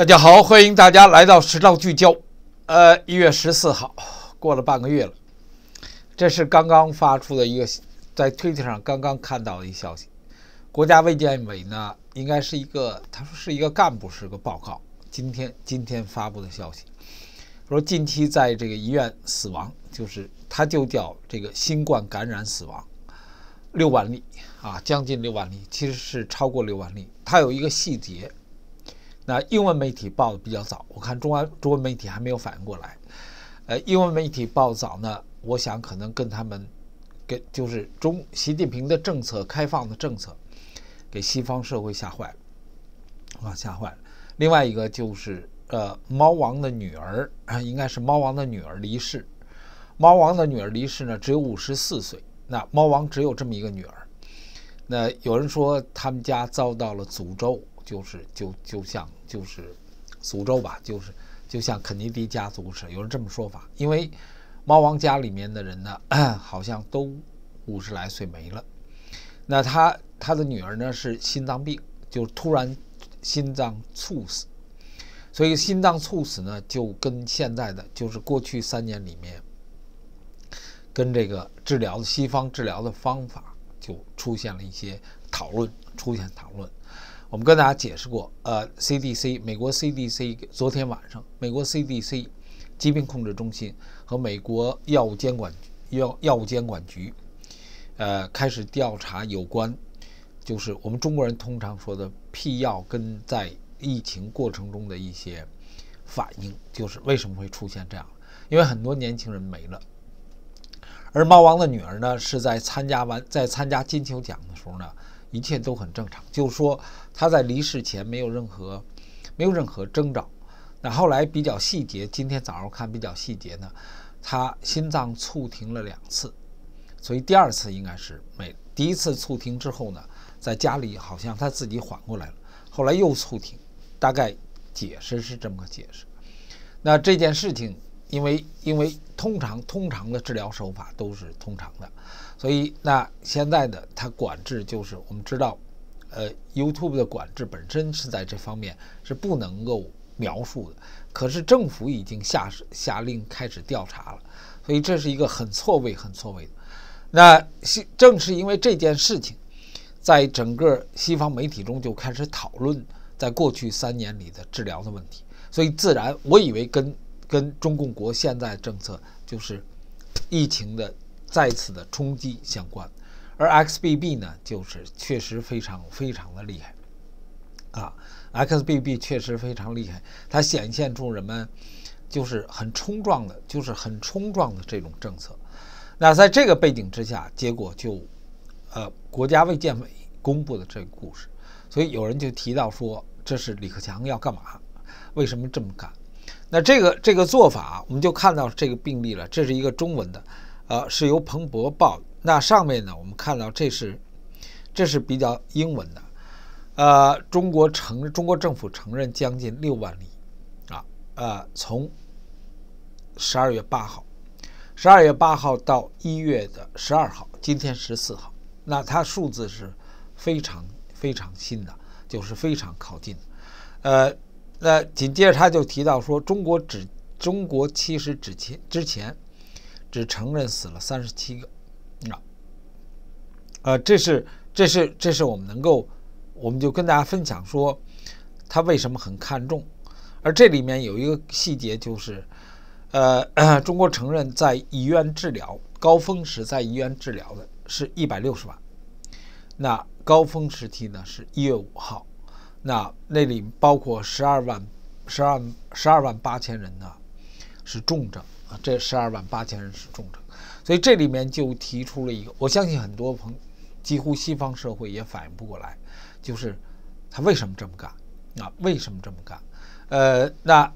大家好，欢迎大家来到时道聚焦。呃，一月十四号过了半个月了，这是刚刚发出的一个，在推特上刚刚看到的一消息。国家卫健委呢，应该是一个，他说是一个干部是个报告。今天今天发布的消息，说近期在这个医院死亡，就是它就叫这个新冠感染死亡六万例啊，将近六万例，其实是超过六万例。它有一个细节。那英文媒体报的比较早，我看中文中文媒体还没有反应过来。呃，英文媒体报早呢，我想可能跟他们，跟就是中习近平的政策开放的政策，给西方社会吓坏了，啊吓坏了。另外一个就是呃，猫王的女儿应该是猫王的女儿离世，猫王的女儿离世呢只有五十四岁，那猫王只有这么一个女儿，那有人说他们家遭到了诅咒。就是就就像就是诅咒吧，就是就像肯尼迪家族似的，有人这么说法。因为猫王家里面的人呢，好像都五十来岁没了。那他他的女儿呢是心脏病，就突然心脏猝死。所以心脏猝死呢，就跟现在的就是过去三年里面，跟这个治疗的西方治疗的方法就出现了一些讨论，出现讨论。我们跟大家解释过，呃，CDC 美国 CDC 昨天晚上，美国 CDC 疾病控制中心和美国药物监管药药物监管局，呃，开始调查有关，就是我们中国人通常说的辟谣跟在疫情过程中的一些反应，就是为什么会出现这样，因为很多年轻人没了。而猫王的女儿呢，是在参加完在参加金球奖的时候呢。一切都很正常，就是说他在离世前没有任何，没有任何征兆。那后来比较细节，今天早上看比较细节呢，他心脏猝停了两次，所以第二次应该是没，第一次猝停之后呢，在家里好像他自己缓过来了，后来又猝停，大概解释是这么个解释。那这件事情，因为因为。通常通常的治疗手法都是通常的，所以那现在的它管制就是我们知道，呃，YouTube 的管制本身是在这方面是不能够描述的，可是政府已经下下令开始调查了，所以这是一个很错位，很错位。那正是因为这件事情，在整个西方媒体中就开始讨论在过去三年里的治疗的问题，所以自然我以为跟。跟中共国现在政策就是疫情的再次的冲击相关，而 XBB 呢，就是确实非常非常的厉害啊！XBB 确实非常厉害，它显现出人们就是很冲撞的，就是很冲撞的这种政策。那在这个背景之下，结果就，呃，国家卫健委公布的这个故事，所以有人就提到说，这是李克强要干嘛？为什么这么干？那这个这个做法，我们就看到这个病例了。这是一个中文的，呃，是由彭博报。那上面呢，我们看到这是，这是比较英文的，呃，中国承中国政府承认将近六万例，啊，呃，从十二月八号，十二月八号到一月的十二号，今天十四号，那它数字是非常非常新的，就是非常靠近，呃。那紧接着他就提到说，中国只中国其实之前之前只承认死了三十七个，啊，呃，这是这是这是我们能够我们就跟大家分享说，他为什么很看重，而这里面有一个细节就是，呃，中国承认在医院治疗高峰时在医院治疗的是一百六十万，那高峰时期呢是一月五号。那那里包括十二万、十二、十二万八千人呢，是重症啊，这十二万八千人是重症，所以这里面就提出了一个，我相信很多朋，几乎西方社会也反应不过来，就是他为什么这么干啊？为什么这么干？呃，那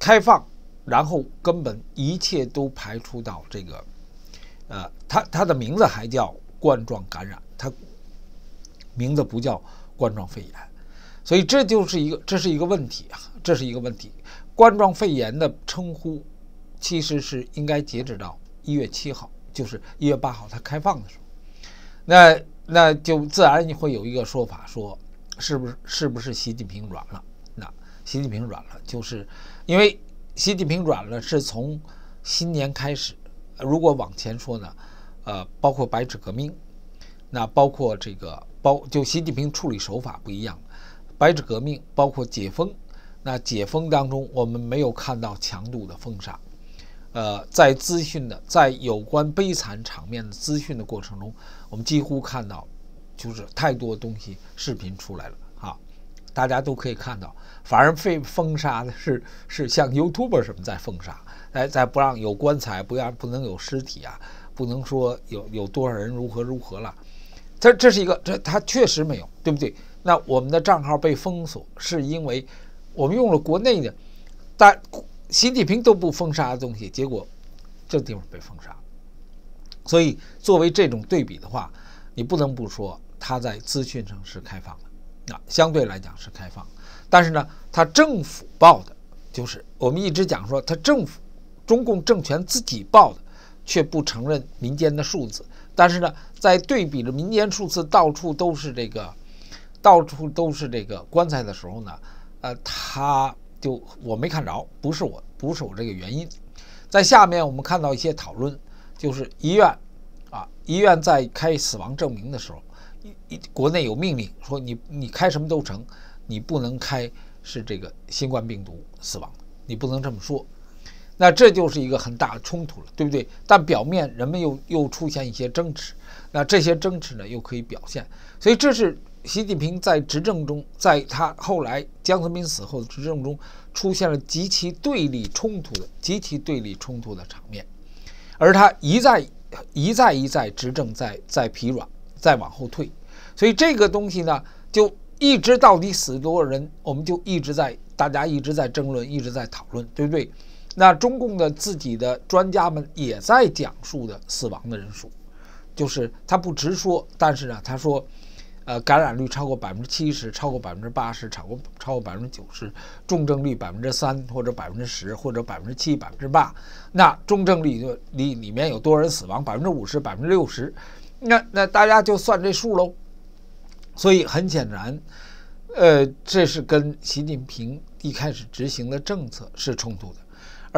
开放，然后根本一切都排除到这个，呃，他他的名字还叫冠状感染，他名字不叫。冠状肺炎，所以这就是一个，这是一个问题啊，这是一个问题。冠状肺炎的称呼，其实是应该截止到一月七号，就是一月八号它开放的时候。那那就自然你会有一个说法，说是不是是不是习近平软了？那习近平软了，就是因为习近平软了是从新年开始。如果往前说呢，呃，包括白纸革命，那包括这个。包就习近平处理手法不一样，白纸革命包括解封，那解封当中我们没有看到强度的封杀，呃，在资讯的在有关悲惨场面的资讯的过程中，我们几乎看到就是太多东西视频出来了啊，大家都可以看到，反而被封杀的是是像 YouTube 什么在封杀，哎，在不让有棺材，不让不能有尸体啊，不能说有有多少人如何如何了。这这是一个，这它确实没有，对不对？那我们的账号被封锁，是因为我们用了国内的，但习近平都不封杀的东西，结果这地方被封杀。所以作为这种对比的话，你不能不说它在资讯上是开放的，啊，相对来讲是开放。但是呢，它政府报的就是我们一直讲说，它政府、中共政权自己报的，却不承认民间的数字。但是呢，在对比着民间数字，到处都是这个，到处都是这个棺材的时候呢，呃，他就我没看着，不是我，不是我这个原因。在下面我们看到一些讨论，就是医院，啊，医院在开死亡证明的时候，一一国内有命令说，你你开什么都成，你不能开是这个新冠病毒死亡，你不能这么说。那这就是一个很大的冲突了，对不对？但表面人们又又出现一些争执，那这些争执呢又可以表现，所以这是习近平在执政中，在他后来江泽民死后执政中出现了极其对立冲突的极其对立冲突的场面，而他一再一再一再执政在在疲软在往后退，所以这个东西呢就一直到底死多少人，我们就一直在大家一直在争论一直在讨论，对不对？那中共的自己的专家们也在讲述的死亡的人数，就是他不直说，但是呢，他说，呃，感染率超过百分之七十，超过百分之八十，超过超过百分之九十，重症率百分之三或者百分之十或者百分之七百分之八，那重症率里里面有多少人死亡，百分之五十百分之六十，那那大家就算这数喽。所以很显然，呃，这是跟习近平一开始执行的政策是冲突的。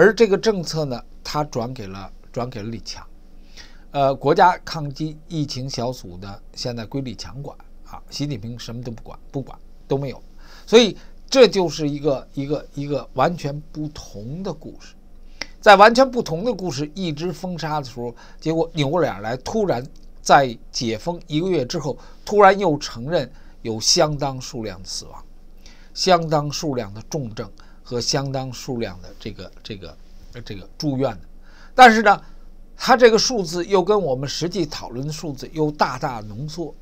而这个政策呢，他转给了转给了李强，呃，国家抗击疫情小组的现在归李强管啊，习近平什么都不管，不管都没有，所以这就是一个一个一个完全不同的故事，在完全不同的故事一直封杀的时候，结果扭过脸来，突然在解封一个月之后，突然又承认有相当数量的死亡，相当数量的重症。和相当数量的这个这个这个住院的，但是呢，它这个数字又跟我们实际讨论的数字又大大浓缩，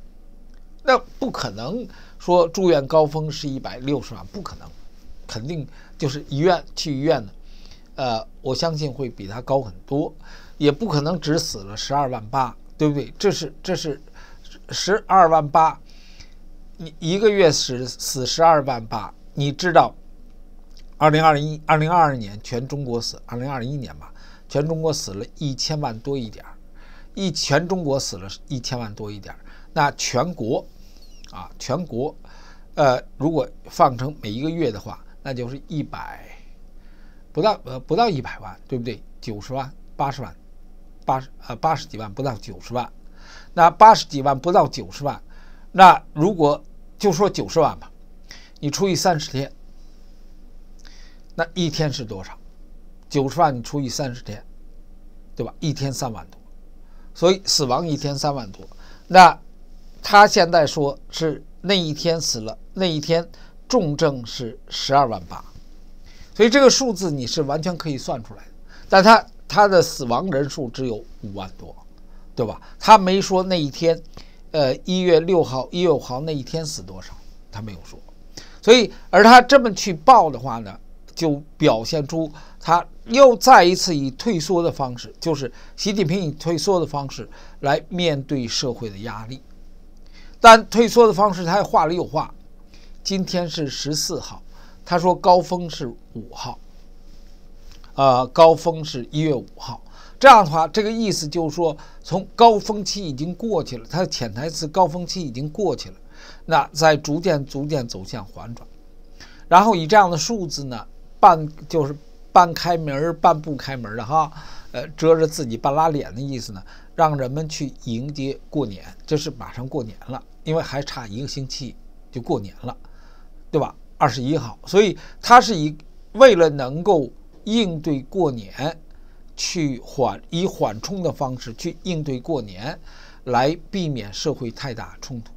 那不可能说住院高峰是一百六十万，不可能，肯定就是医院去医院的，呃，我相信会比它高很多，也不可能只死了十二万八，对不对？这是这是十二万八，你一个月死死十二万八，你知道？二零二一、二零二二年，全中国死；二零二一年吧，全中国死了一千万多一点儿。一全中国死了，一千万多一点儿。那全国，啊，全国，呃，如果放成每一个月的话，那就是一百，不到呃不到一百万，对不对？九十万、八十万、八十呃八十几万，不到九十万。那八十几万不到九十万，那如果就说九十万吧，你除以三十天。那一天是多少？九十万除以三十天，对吧？一天三万多，所以死亡一天三万多。那他现在说是那一天死了，那一天重症是十二万八，所以这个数字你是完全可以算出来的。但他他的死亡人数只有五万多，对吧？他没说那一天，呃，一月六号一月五号那一天死多少，他没有说。所以而他这么去报的话呢？就表现出他又再一次以退缩的方式，就是习近平以退缩的方式来面对社会的压力。但退缩的方式，他话里有话。今天是十四号，他说高峰是五号，呃，高峰是一月五号。这样的话，这个意思就是说，从高峰期已经过去了，他的潜台词高峰期已经过去了，那在逐渐逐渐走向缓转，然后以这样的数字呢。半就是半开门儿、半不开门儿的哈，呃，遮着自己、半拉脸的意思呢，让人们去迎接过年，这是马上过年了，因为还差一个星期就过年了，对吧？二十一号，所以它是以为了能够应对过年，去缓以缓冲的方式去应对过年，来避免社会太大冲突，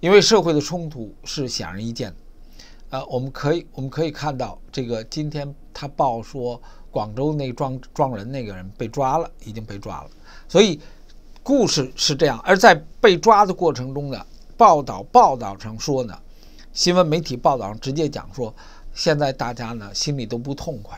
因为社会的冲突是显而易见的。呃，我们可以我们可以看到，这个今天他报说广州那撞撞人那个人被抓了，已经被抓了。所以故事是这样，而在被抓的过程中呢，报道报道上说呢，新闻媒体报道上直接讲说，现在大家呢心里都不痛快，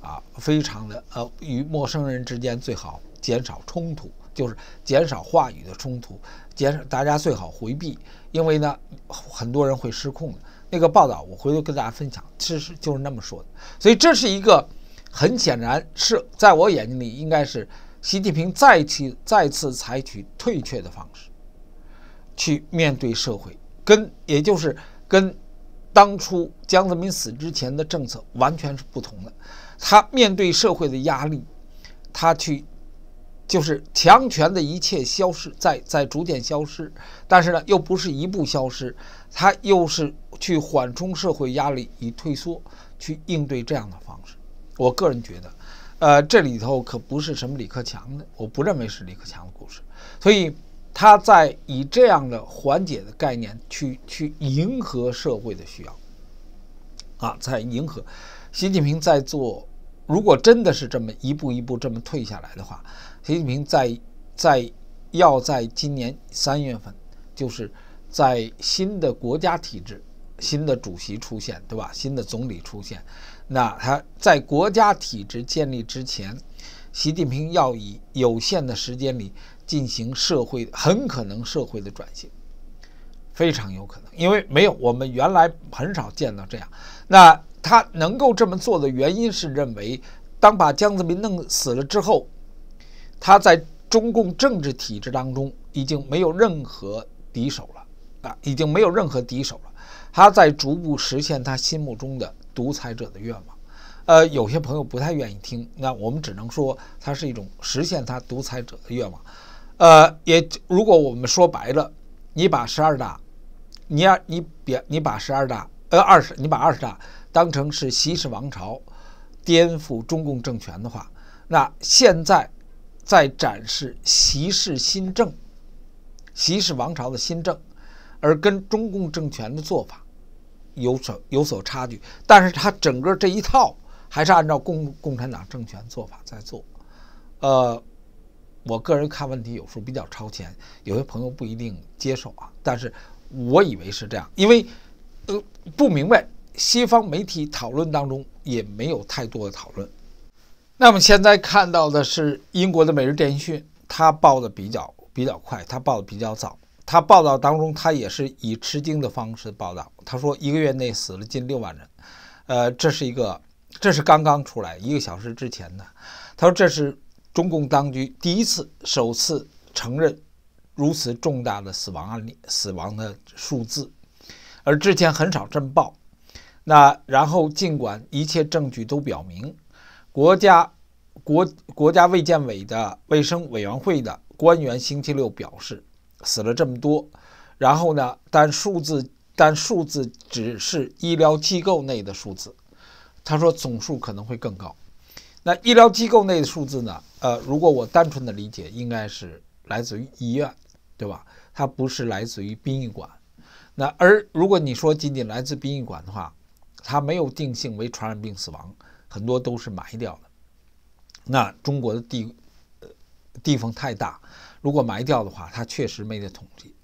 啊，非常的呃，与陌生人之间最好减少冲突，就是减少话语的冲突，减少大家最好回避，因为呢很多人会失控的。那个报道，我回头跟大家分享，其实就是那么说的。所以这是一个很显然是在我眼睛里，应该是习近平再去再次采取退却的方式，去面对社会，跟也就是跟当初江泽民死之前的政策完全是不同的。他面对社会的压力，他去就是强权的一切消失，在在逐渐消失，但是呢，又不是一步消失，他又是。去缓冲社会压力以退缩，去应对这样的方式，我个人觉得，呃，这里头可不是什么李克强的，我不认为是李克强的故事，所以他在以这样的缓解的概念去去迎合社会的需要，啊，在迎合，习近平在做，如果真的是这么一步一步这么退下来的话，习近平在在要在今年三月份，就是在新的国家体制。新的主席出现，对吧？新的总理出现，那他在国家体制建立之前，习近平要以有限的时间里进行社会，很可能社会的转型，非常有可能，因为没有我们原来很少见到这样。那他能够这么做的原因是认为，当把江泽民弄死了之后，他在中共政治体制当中已经没有任何敌手了啊，已经没有任何敌手了。他在逐步实现他心目中的独裁者的愿望，呃，有些朋友不太愿意听，那我们只能说，他是一种实现他独裁者的愿望，呃，也如果我们说白了，你把十二大，你要你别你把十二大，呃二十你把二十大当成是习氏王朝颠覆中共政权的话，那现在在展示习氏新政，习氏王朝的新政，而跟中共政权的做法。有所有所差距，但是他整个这一套还是按照共共产党政权做法在做，呃，我个人看问题有时候比较超前，有些朋友不一定接受啊，但是我以为是这样，因为呃不明白西方媒体讨论当中也没有太多的讨论，那么现在看到的是英国的《每日电讯》，它报的比较比较快，它报的比较早。他报道当中，他也是以吃惊的方式报道。他说，一个月内死了近六万人，呃，这是一个，这是刚刚出来一个小时之前的。他说，这是中共当局第一次、首次承认如此重大的死亡案例、死亡的数字，而之前很少这么报。那然后，尽管一切证据都表明，国家国国家卫健委的卫生委员会的官员星期六表示。死了这么多，然后呢？但数字，但数字只是医疗机构内的数字。他说总数可能会更高。那医疗机构内的数字呢？呃，如果我单纯的理解，应该是来自于医院，对吧？它不是来自于殡仪馆。那而如果你说仅仅来自殡仪馆的话，它没有定性为传染病死亡，很多都是埋掉的。那中国的地呃，地方太大。如果埋掉的话，他确实没得统计，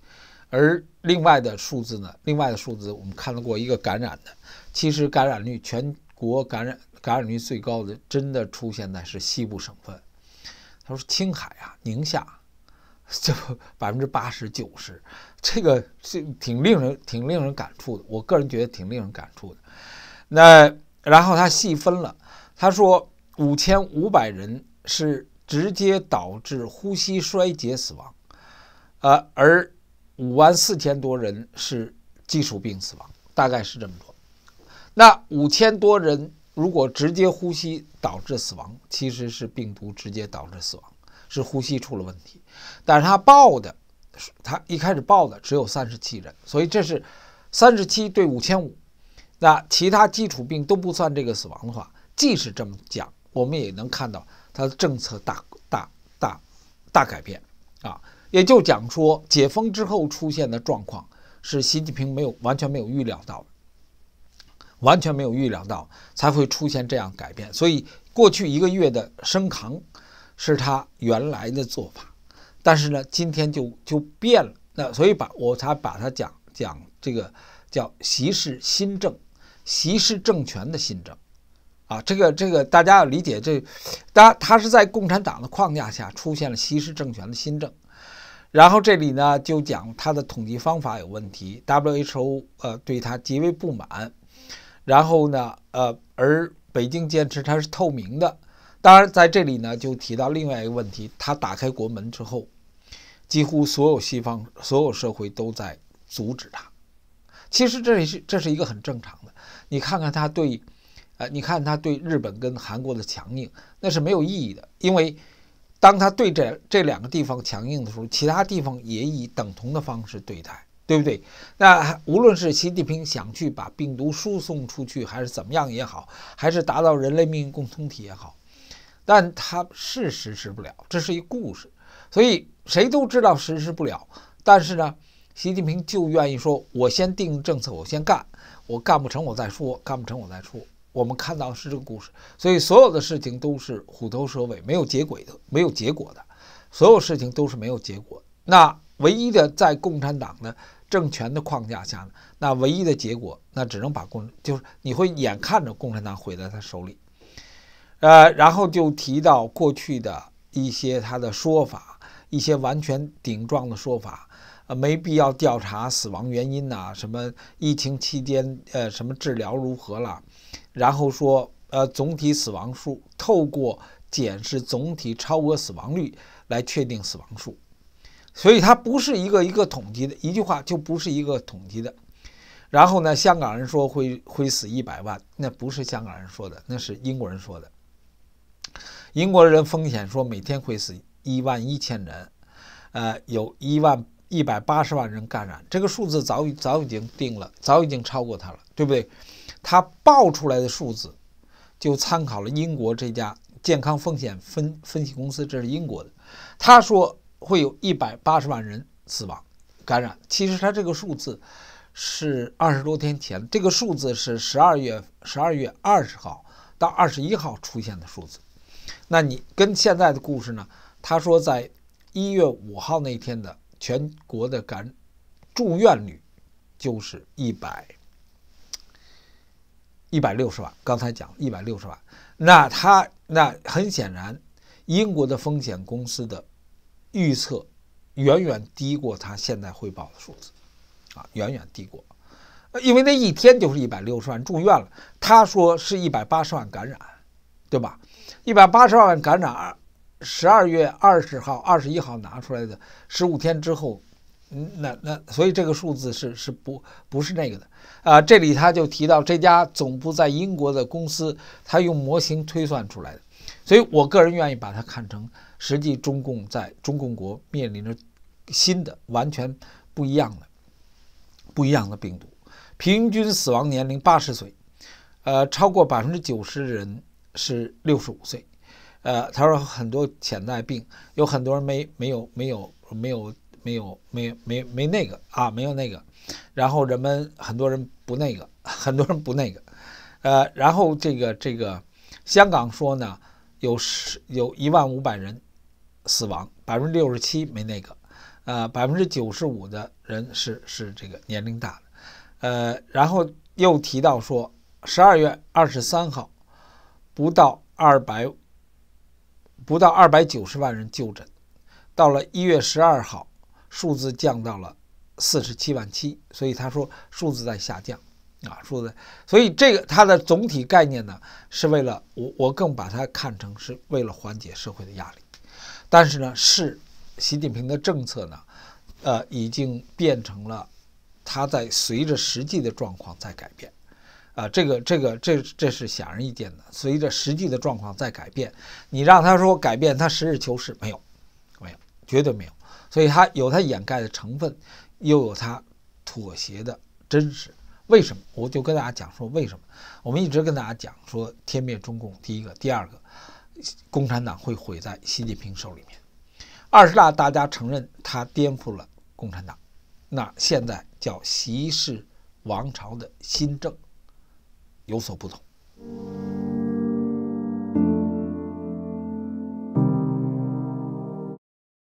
而另外的数字呢？另外的数字我们看到过一个感染的，其实感染率全国感染感染率最高的真的出现在是西部省份，他说青海啊、宁夏，就百分之八十九十，这个是挺令人挺令人感触的，我个人觉得挺令人感触的。那然后他细分了，他说五千五百人是。直接导致呼吸衰竭死亡，呃，而五万四千多人是基础病死亡，大概是这么多。那五千多人如果直接呼吸导致死亡，其实是病毒直接导致死亡，是呼吸出了问题。但是他报的，他一开始报的只有三十七人，所以这是三十七对五千五。那其他基础病都不算这个死亡的话，即使这么讲，我们也能看到。他的政策大大大大改变啊，也就讲说解封之后出现的状况是习近平没有完全没有预料到，完全没有预料到才会出现这样改变。所以过去一个月的升扛是他原来的做法，但是呢，今天就就变了。那所以把我才把他讲讲这个叫“习氏新政”，习氏政权的新政。啊，这个这个大家要理解，这，当然他是在共产党的框架下出现了西式政权的新政，然后这里呢就讲他的统计方法有问题，WHO 呃对他极为不满，然后呢呃而北京坚持它是透明的，当然在这里呢就提到另外一个问题，他打开国门之后，几乎所有西方所有社会都在阻止他，其实这也是这是一个很正常的，你看看他对。你看他对日本跟韩国的强硬，那是没有意义的，因为当他对这这两个地方强硬的时候，其他地方也以等同的方式对待，对不对？那无论是习近平想去把病毒输送出去，还是怎么样也好，还是达到人类命运共同体也好，但他是实施不了，这是一故事，所以谁都知道实施不了，但是呢，习近平就愿意说，我先定政策，我先干，我干不成我再说，干不成我再说。”我们看到是这个故事，所以所有的事情都是虎头蛇尾，没有结尾的，没有结果的，所有事情都是没有结果。那唯一的在共产党的政权的框架下呢？那唯一的结果，那只能把共就是你会眼看着共产党毁在他手里。呃，然后就提到过去的一些他的说法，一些完全顶撞的说法，呃，没必要调查死亡原因呐，什么疫情期间呃什么治疗如何了。然后说，呃，总体死亡数透过减是总体超额死亡率来确定死亡数，所以它不是一个一个统计的一句话就不是一个统计的。然后呢，香港人说会会死一百万，那不是香港人说的，那是英国人说的。英国人风险说每天会死一万一千人，呃，有一万一百八十万人感染，这个数字早已早已经定了，早已经超过它了，对不对？他报出来的数字就参考了英国这家健康风险分分析公司，这是英国的。他说会有一百八十万人死亡感染。其实他这个数字是二十多天前，这个数字是十二月十二月二十号到二十一号出现的数字。那你跟现在的故事呢？他说在一月五号那天的全国的感住院率就是一百。一百六十万，刚才讲一百六十万，那他那很显然，英国的风险公司的预测远远低过他现在汇报的数字，啊，远远低过，因为那一天就是一百六十万住院了，他说是一百八十万感染，对吧？一百八十万感染，二十二月二十号、二十一号拿出来的，十五天之后。那那所以这个数字是是不不是那个的啊？这里他就提到这家总部在英国的公司，他用模型推算出来的，所以我个人愿意把它看成实际中共在中共国面临着新的完全不一样的不一样的病毒，平均死亡年龄八十岁，呃，超过百分之九十人是六十五岁，呃，他说很多潜在病，有很多人没没有没有没有。没有，没，没，没那个啊，没有那个，然后人们很多人不那个，很多人不那个，呃，然后这个这个香港说呢，有十有一万五百人死亡，百分之六十七没那个，呃，百分之九十五的人是是这个年龄大的，呃，然后又提到说十二月二十三号，不到二百不到二百九十万人就诊，到了一月十二号。数字降到了四十七万七，所以他说数字在下降，啊，数字，所以这个它的总体概念呢，是为了我，我更把它看成是为了缓解社会的压力。但是呢，是习近平的政策呢，呃，已经变成了他在随着实际的状况在改变，啊，这个这个这这是显而易见的，随着实际的状况在改变，你让他说改变，他实事求是，没有，没有，绝对没有。所以它有它掩盖的成分，又有它妥协的真实。为什么？我就跟大家讲说为什么。我们一直跟大家讲说天灭中共，第一个，第二个，共产党会毁在习近平手里面。二十大大家承认他颠覆了共产党，那现在叫习氏王朝的新政有所不同。